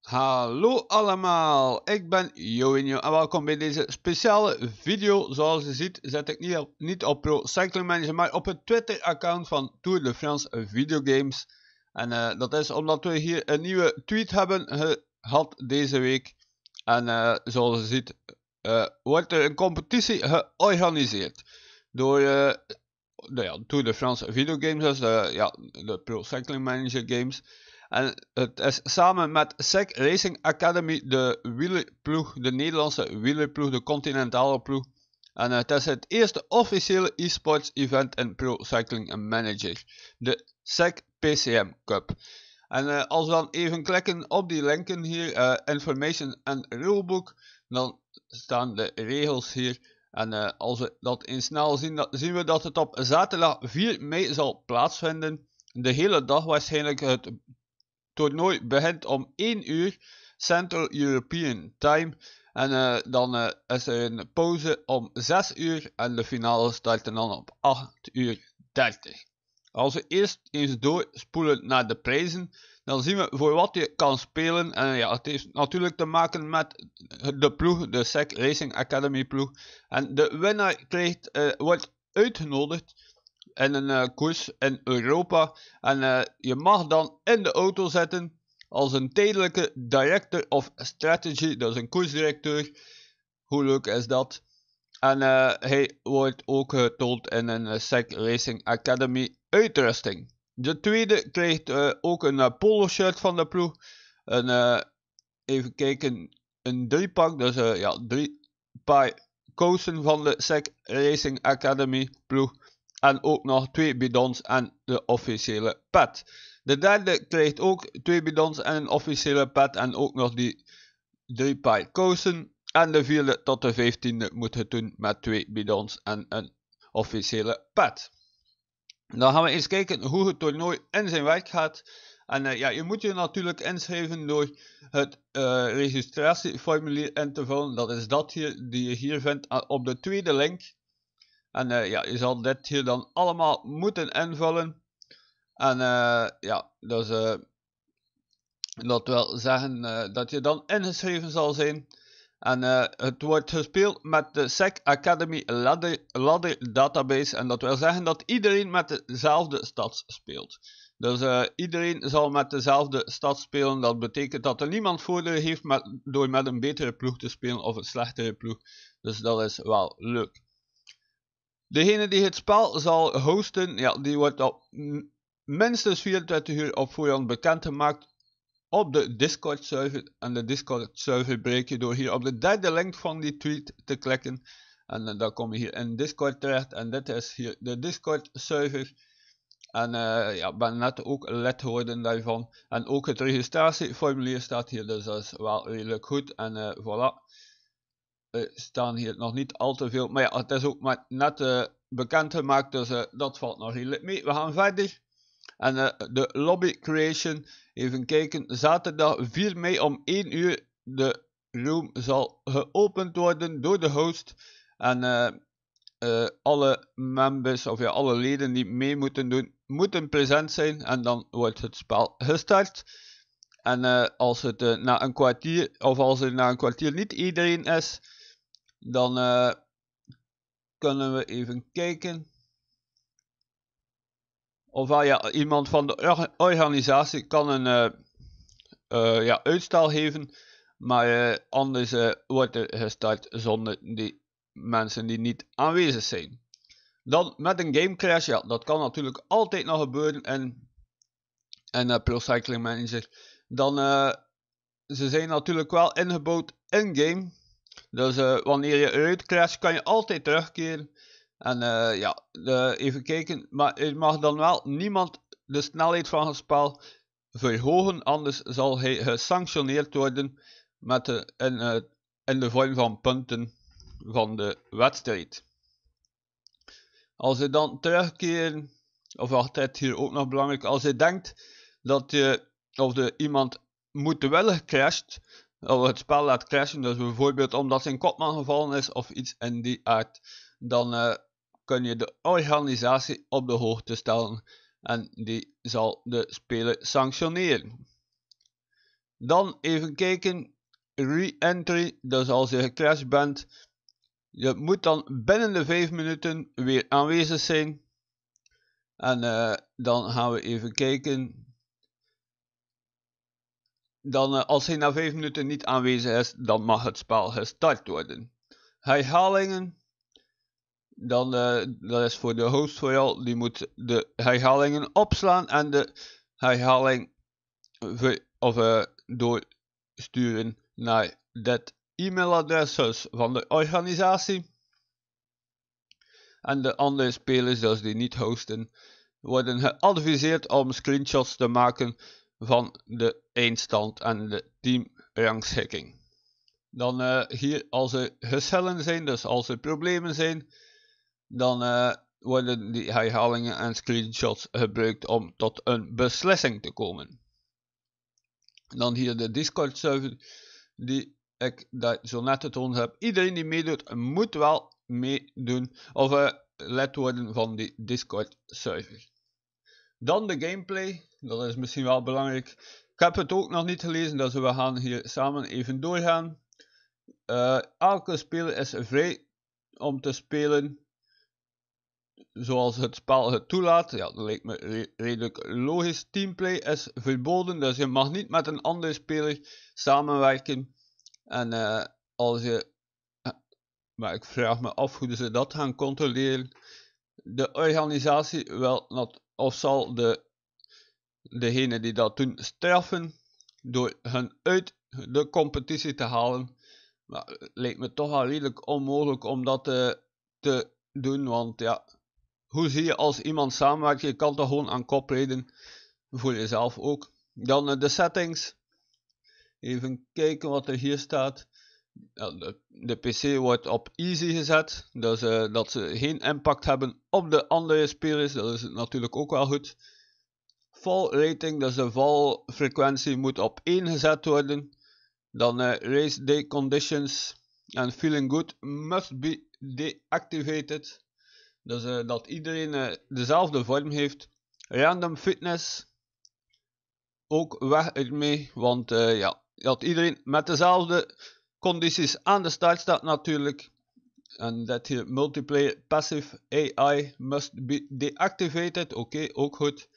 Hallo allemaal, ik ben Joinjo en welkom bij deze speciale video. Zoals je ziet zet ik niet op, niet op Pro Cycling Manager, maar op het Twitter-account van Tour de France Videogames. En eh, dat is omdat we hier een nieuwe tweet hebben gehad deze week. En eh, zoals je ziet eh, wordt er een competitie georganiseerd door uh, de, ja, Tour de France videogames, de, ja, de Pro Cycling Manager games. En het is samen met SEC Racing Academy de wielerploeg, de Nederlandse wielerploeg, de continentale ploeg. En het is het eerste officiële esports event in Pro Cycling Manager, de SEC PCM Cup. En eh, als we dan even klikken op die linken hier, Information en Rulebook, dan staan de regels hier. En eh, als we dat in snel zien, dan zien we dat het op zaterdag 4 mei zal plaatsvinden. De hele dag waarschijnlijk. Het toernooi begint om 1 uur Central European Time. En eh, dan eh, is er een pauze om 6 uur en de finale start dan op 8 uur 30. Als we eerst eens doorspoelen naar de prijzen, dan zien we voor wat je kan spelen. En eh, ja, het heeft natuurlijk te maken met de ploeg, de SEC Racing Academy ploeg. En de winnaar krijgt, eh, wordt uitgenodigd in een eh, koers in Europa. En je mag dan in de auto zitten als een tijdelijke director of strategy, dus een koersdirecteur. Hoe leuk is dat? En hij wordt ook getoond in een SEC Racing Academy uitrusting. De tweede kreeg eh, ook een eh, polo-shirt van de ploeg. Een, eh, even kijken, een driepak, dus ja, drie paar kousen van de SEC Racing Academy ploeg. En ook nog twee bidons en de officiële pet. De derde kreeg ook twee bidons en een officiële pet en ook nog die drie paar kousen. En de vierde tot de vijftiende moet het doen met twee bidons en een officiële pet. Dan gaan we eens kijken hoe het toernooi in zijn werk gaat. En eh, ja, je moet je natuurlijk inschrijven door het eh, registratieformulier in te vullen. Dat is dat hier, die je hier vindt eh, op de tweede link. En ja, je zal dit hier dan allemaal moeten invullen. En ja, dus, dat wil zeggen dat je dan ingeschreven zal zijn. En eh, het wordt gespeeld met de SEC Academy ladder, Database. En dat wil zeggen dat iedereen met dezelfde stad speelt. Dus eh, iedereen zal met dezelfde stad spelen. Dat betekent dat er niemand voordeel heeft door met een betere ploeg te spelen of een slechtere ploeg. Dus dat is wel leuk. Degene die het spel zal hosten, ja, die wordt op minstens 24 uur op voorhand bekendgemaakt op de Discord server. En de Discord server breek je door hier op de derde link van die tweet te klikken. En eh, dan kom je hier in Discord terecht. En dit is hier de Discord server. En uh, ja, ben net ook lid geworden daarvan. En ook het registratieformulier staat hier, dus dat is wel redelijk goed. En uh, voilà. Er staan hier nog niet al te veel. Maar ja, het is ook maar net uh, bekend gemaakt, dus dat valt nog redelijk mee. We gaan verder. En eh, de lobby creation, even kijken, zaterdag 4 mei om 1 uur. De room zal geopend worden door de host. En eh, eh, alle members of ja, alle leden die mee moeten doen, moeten present zijn en dan wordt het spel gestart. En als het na een kwartier of als er na een kwartier niet iedereen is, dan kunnen we even kijken. Of iemand van de organisatie kan een uh, ja, uitstel geven. Maar eh, anders wordt er gestart zonder die mensen die niet aanwezig zijn. Dan met een game crash, ja, dat kan natuurlijk altijd nog gebeuren. En, en Pro Cycling Manager. Dan, ze zijn natuurlijk wel ingebouwd in-game. Dus wanneer je eruit crasht, kan je altijd terugkeren. En eh, ja, even kijken. Maar je mag dan wel niemand de snelheid van het spel verhogen, anders zal hij gesanctioneerd worden met de, in, eh, de vorm van punten van de wedstrijd. Als je dan terugkeert, of altijd hier ook nog belangrijk, als je denkt dat je of de iemand willen crasht, of het spel laat crashen, dus bijvoorbeeld omdat zijn kopman gevallen is of iets in die aard, dan eh, kun je de organisatie op de hoogte stellen en die zal de speler sanctioneren. Dan even kijken, re-entry, dus als je gecrashed bent, je moet dan binnen de 5 minuten weer aanwezig zijn. En eh, dan gaan we even kijken. Dan, eh, als hij na 5 minuten niet aanwezig is, dan mag het spel gestart worden. Herhalingen, dan, eh, dat is voor de host voor jou. die moet de herhalingen opslaan en de herhaling of, eh, doorsturen naar dat e-mailadres dus van de organisatie. En de andere spelers, dus die niet hosten, worden geadviseerd om screenshots te maken van de instand en de teamrangschikking. Dan eh, hier als er geschillen zijn, dus als er problemen zijn, dan eh, worden die herhalingen en screenshots gebruikt om tot een beslissing te komen. Dan hier de Discord server die ik daar zo net getoond heb. Iedereen die meedoet moet wel meedoen of uh, lid worden van die Discord server. Dan de gameplay, dat is misschien wel belangrijk. Ik heb het ook nog niet gelezen, dus we gaan hier samen even doorgaan. Eh, elke speler is vrij om te spelen zoals het spel het toelaat. Ja, dat lijkt me redelijk logisch. Teamplay is verboden, dus je mag niet met een andere speler samenwerken. En eh, als je. Eh, maar ik vraag me af hoe ze dat gaan controleren. De organisatie wel of zal de, degene die dat doen straffen door hun uit de competitie te halen. Maar het lijkt me toch al redelijk onmogelijk om dat eh, te doen, want ja, hoe zie je als iemand samenwerkt? Je kan toch gewoon aan kop reden voor jezelf ook. Dan eh, de settings. Even kijken wat er hier staat. de, PC wordt op easy gezet, dus eh, dat ze geen impact hebben op de andere spelers, dat is natuurlijk ook wel goed. Fall rating, dus de valfrequentie moet op 1 gezet worden. Dan uh, race day conditions and feeling good must be deactivated. Dus eh, dat iedereen eh, dezelfde vorm heeft. Random fitness. Ook weg ermee. Want uh, ja, dat iedereen met dezelfde condities aan de start staat natuurlijk. En dat hier multiplayer passive AI must be deactivated. Oké, ook goed.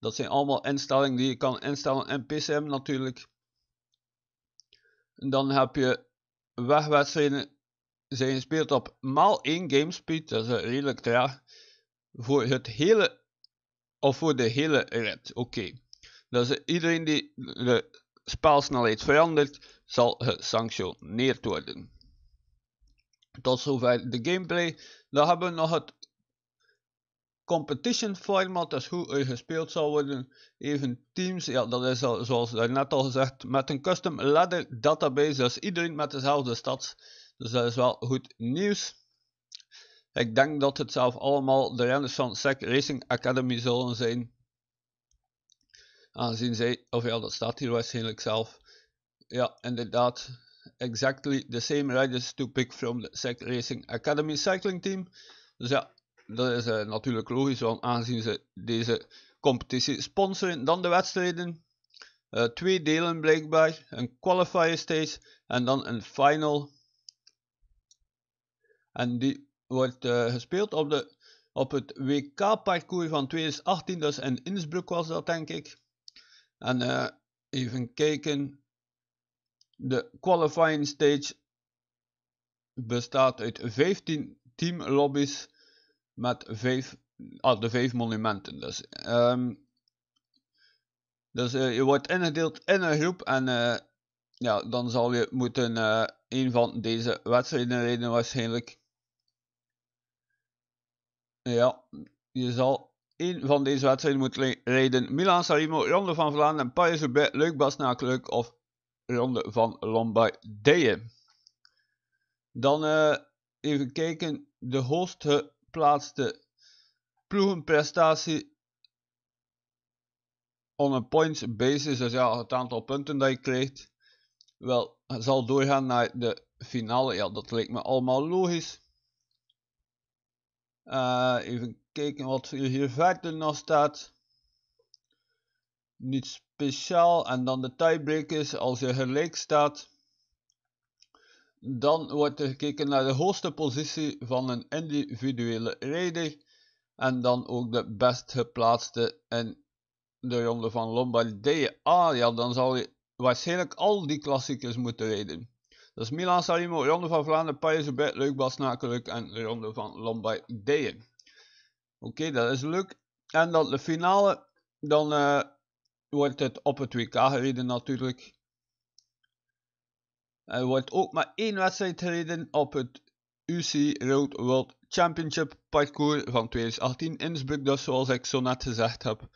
Dat zijn allemaal instellingen die je kan instellen in PCM natuurlijk. En dan heb je wegwedstrijden zij speelt op maal 1 gamespeed, dat is redelijk traag, voor het hele, of voor de hele red. Oké. Okay. Dus iedereen die de spelsnelheid verandert, zal gesanctioneerd worden. Tot zover de gameplay. Dan hebben we nog het competition format, dus hoe er gespeeld zal worden. Even teams, ja, dat is al, zoals net al gezegd, met een custom ladder database, dus iedereen met dezelfde stads dus dat is wel goed nieuws. Ik denk dat het zelf allemaal de renners van SEC Racing Academy zullen zijn. Aangezien zij, of ja, dat staat hier waarschijnlijk zelf. Ja, inderdaad. Exactly the same riders to pick from the SEC Racing Academy cycling team. Dus ja, dat is eh, natuurlijk logisch, want aangezien ze deze competitie sponsoren, dan de wedstrijden. Eh, twee delen blijkbaar, een qualifier stage en dan een final. En die wordt eh, gespeeld op, de, op het WK-parcours van 2018. Dus in Innsbruck was dat, denk ik. En eh, even kijken. De qualifying stage bestaat uit 15 teamlobbies met vijf, ah, de vijf monumenten. Dus, ehm, dus eh, je wordt ingedeeld in een groep en ja, dan zal je moeten een van deze wedstrijden rijden waarschijnlijk. Ja, je zal één van deze wedstrijden moeten rijden. Milan Sarimo, Ronde van Vlaanderen, en Paris-Roubaix, Leuk kleuk of Ronde van Lombardije. Dan eh, even kijken, de hoogst geplaatste ploegenprestatie on a points basis, dus ja, het aantal punten dat je krijgt, wel zal doorgaan naar de finale. Ja, dat lijkt me allemaal logisch. Eh, even kijken wat hier verder nog staat. Niet speciaal. En dan de is Als je gelijk staat, dan wordt er gekeken naar de hoogste positie van een individuele rijder. En dan ook de best geplaatste in de ronde van Lombardije. Ah ja, dan zal je waarschijnlijk al die klassiekers moeten rijden. Dat is Milan Salimo, Ronde van Vlaanderen, Parijs-Roubaix, Leuk Basnakeluk en Ronde van Lombardijen. Oké, dat is leuk. En dan de finale, dan eh, wordt het op het WK gereden natuurlijk. Er wordt ook maar één wedstrijd gereden op het UC Road World Championship parcours van 2018 Innsbruck, dus zoals ik zo net gezegd heb.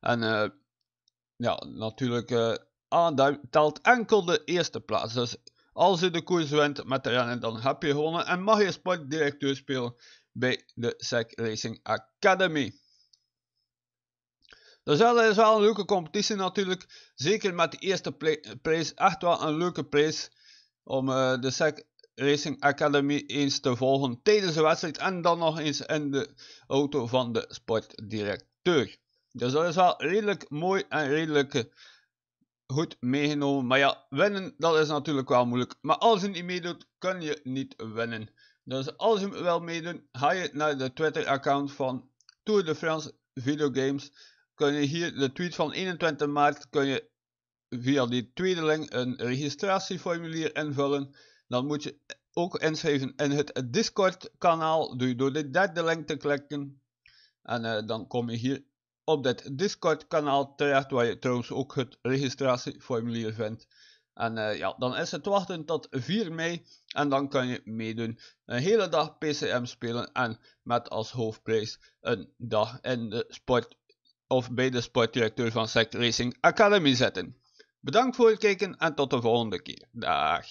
En eh, ja, natuurlijk, uh, ah, daar telt enkel de eerste plaats. Dus als je de koers wint met de rennen, dan heb je gewonnen en mag je sportdirecteur spelen bij de SEC Racing Academy. Dus dat is wel een leuke competitie natuurlijk. Zeker met de eerste prijs. Echt wel een leuke prijs om eh, de SEC Racing Academy eens te volgen tijdens de wedstrijd. En dan nog eens in de auto van de sportdirecteur. Dus dat is wel redelijk mooi en redelijk goed meegenomen. Maar ja, winnen, dat is natuurlijk wel moeilijk. Maar als je niet meedoet, kun je niet winnen. Dus als je wel meedoet, ga je naar de Twitter-account van Tour de France Videogames. Kun je hier de tweet van 21 maart, kun je via die tweede link een registratieformulier invullen. Dan moet je ook inschrijven in het Discord-kanaal. Doe je door de derde link te klikken. En eh, dan kom je hier op dat Discord-kanaal terecht, waar je trouwens ook het registratieformulier vindt. En eh, ja, dan is het wachten tot 4 mei en dan kan je meedoen. Een hele dag PCM spelen en met als hoofdprijs een dag in de sport of bij de sportdirecteur van Sect Racing Academy zetten. Bedankt voor het kijken en tot de volgende keer. Dag.